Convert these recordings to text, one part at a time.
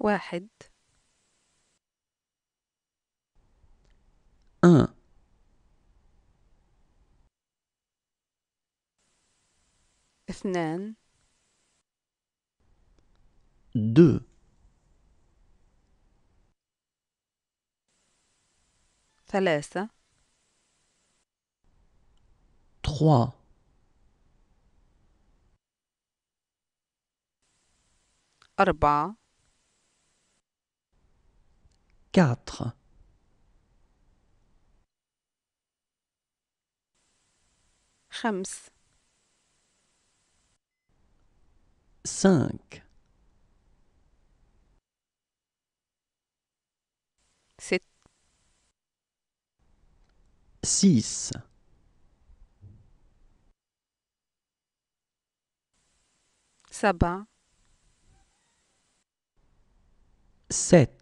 واحد أه. اثنان دو ثلاثة تخوا أربعة 4. 5 5. 7. 6. 7.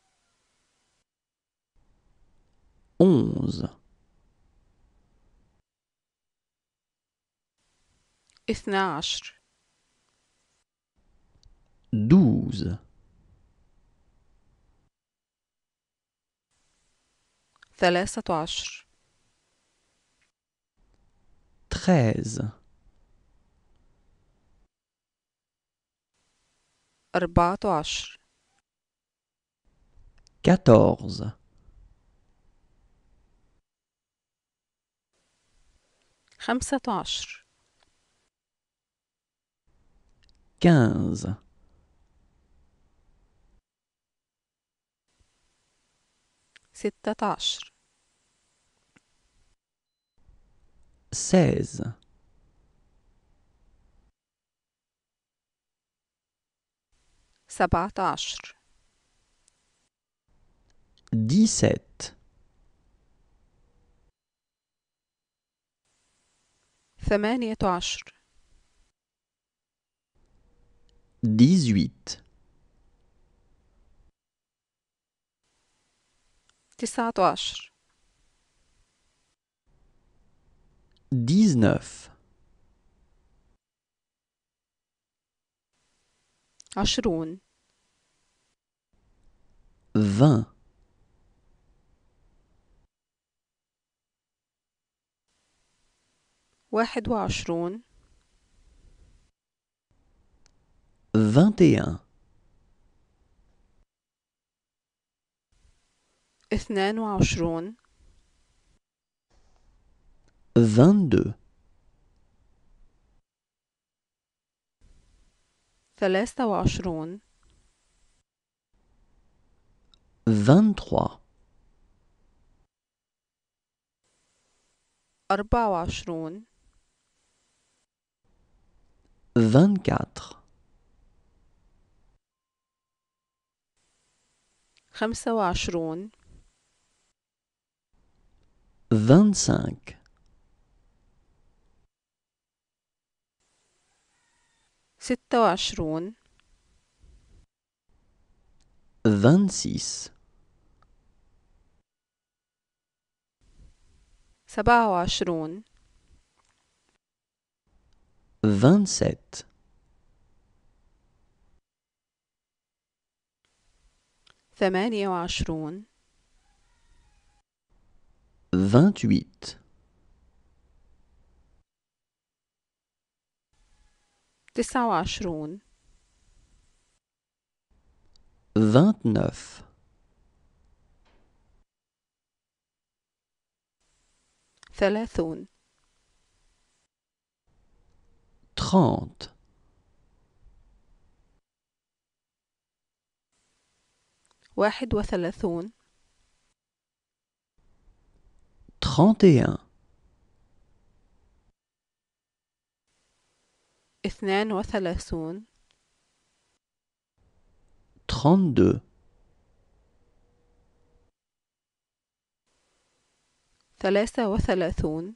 11 12 عشر 13 ثلاثة عشر 14 أربعة عشر خمسة عشر quinze ستة عشر سيز سبعة عشر ديسات ثمانية عشر تسعة عشر عشرون vingt, واحد وعشرون vingt et un, اثنان وعشرون ثلاثة وعشرون أربعة وعشرون vingt-quatre, خمسة وعشرون vingt-cinq, ستة وعشرون vingt-six, سبعة وعشرون vingt-sept. ثمانية وعشرون vingt-huit, تسعة وعشرون vingt-neuf, ثلاثون trente. واحد وثلاثون trente et un, اثنان وثلاثون trente-deux, ثلاثة وثلاثون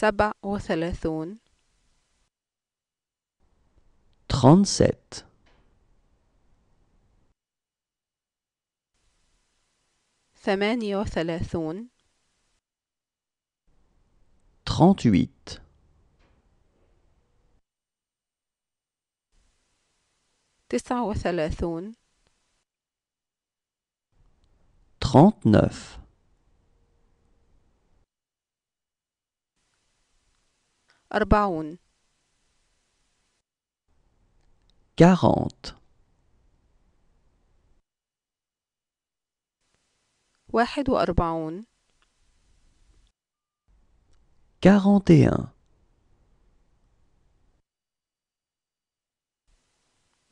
سبع وثلاثون trente-sept ثمانية وثلاثون تسعة وثلاثون trente أربعون. واحد وأربعون.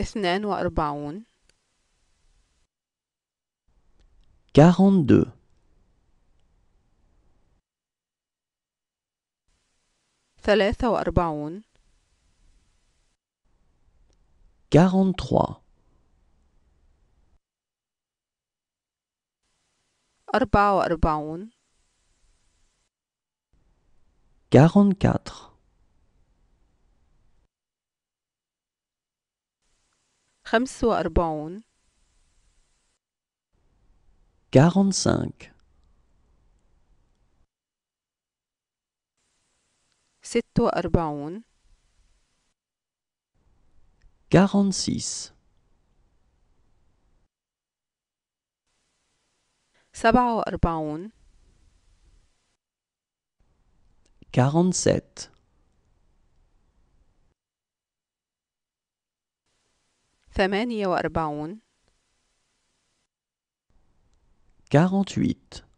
اثنان وأربعون. 42 ثلاثة وأربعون 43 أربعة وأربعون 44 خمس وأربعون 45 ست وأربعون 46, سبعة وأربعون 47, ثمانية وأربعون 48,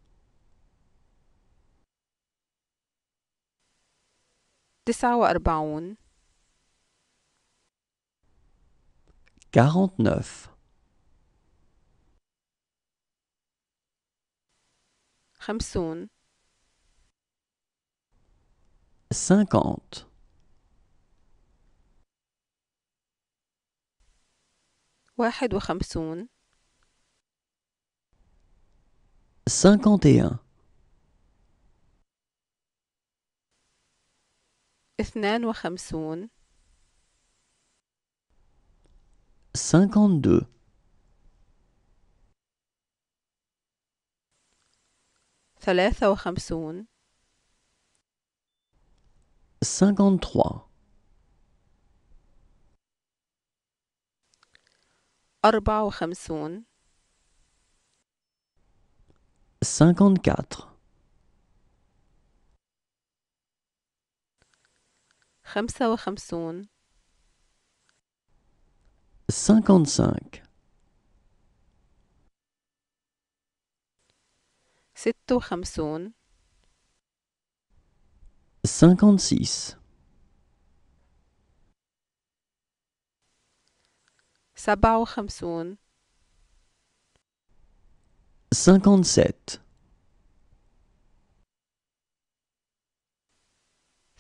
تسعة وأربعون 49 خمسون 50 واحد وخمسون 51 اثنان وخمسون 52 ثلاثة وخمسون 53 أربعة وخمسون 54 55 56 56 57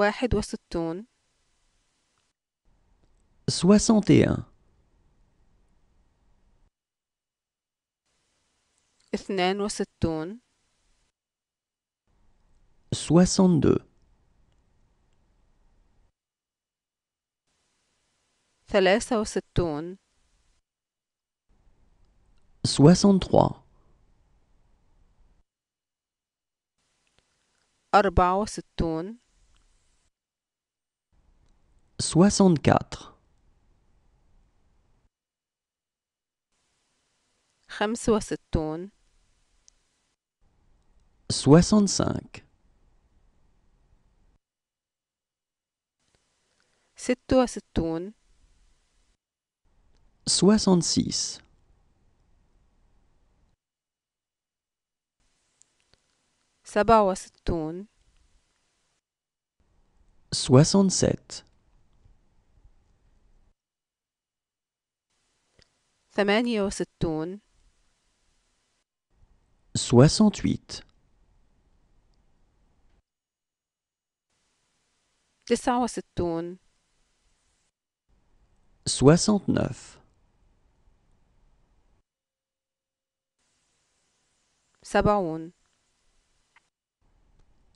واحد وستون اثنان وستون ثلاثة وستون أربعة وستون 64 65 65 66 66 67 67 ثمانية وستون 68 تسعة وستون 69 سبعون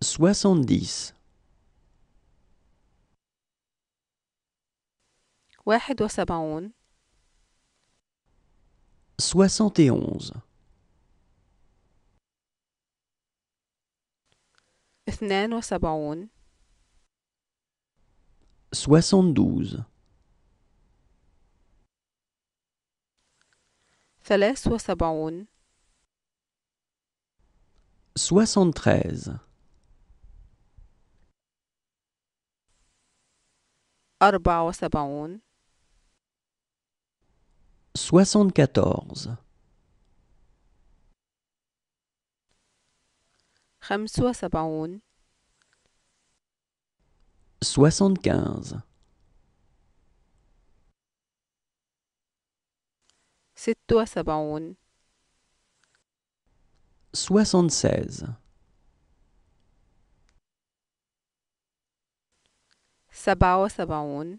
70 واحد وسبعون 71 72 73 74 74 75 76 76 76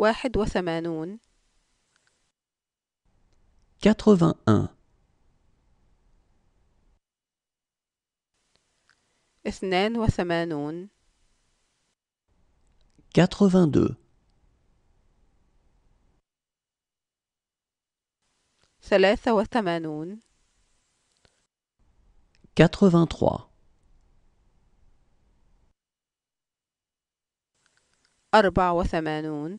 واحد وثمانون 81 اثنان وثمانون 82 ثلاثة وثمانون 83 أربع وثمانون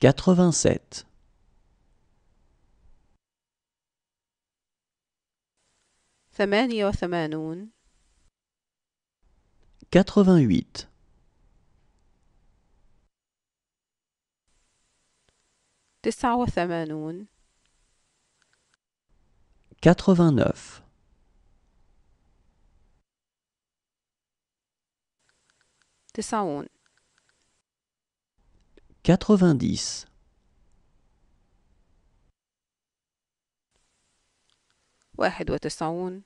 87. 88 88 89 89 90 90 91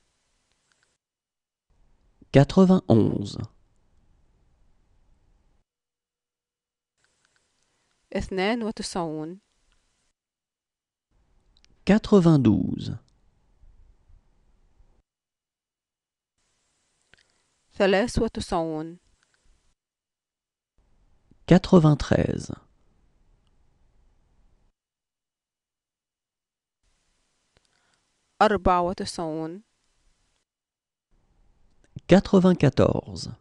92 93 94 95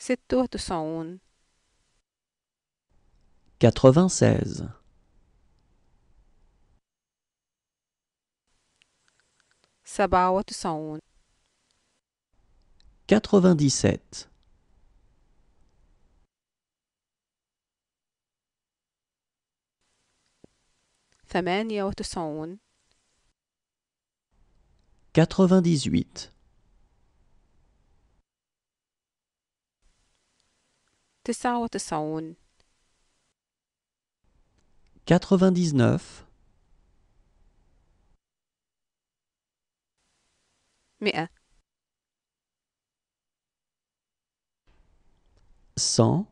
96 96 97 97 98 98 99 100 100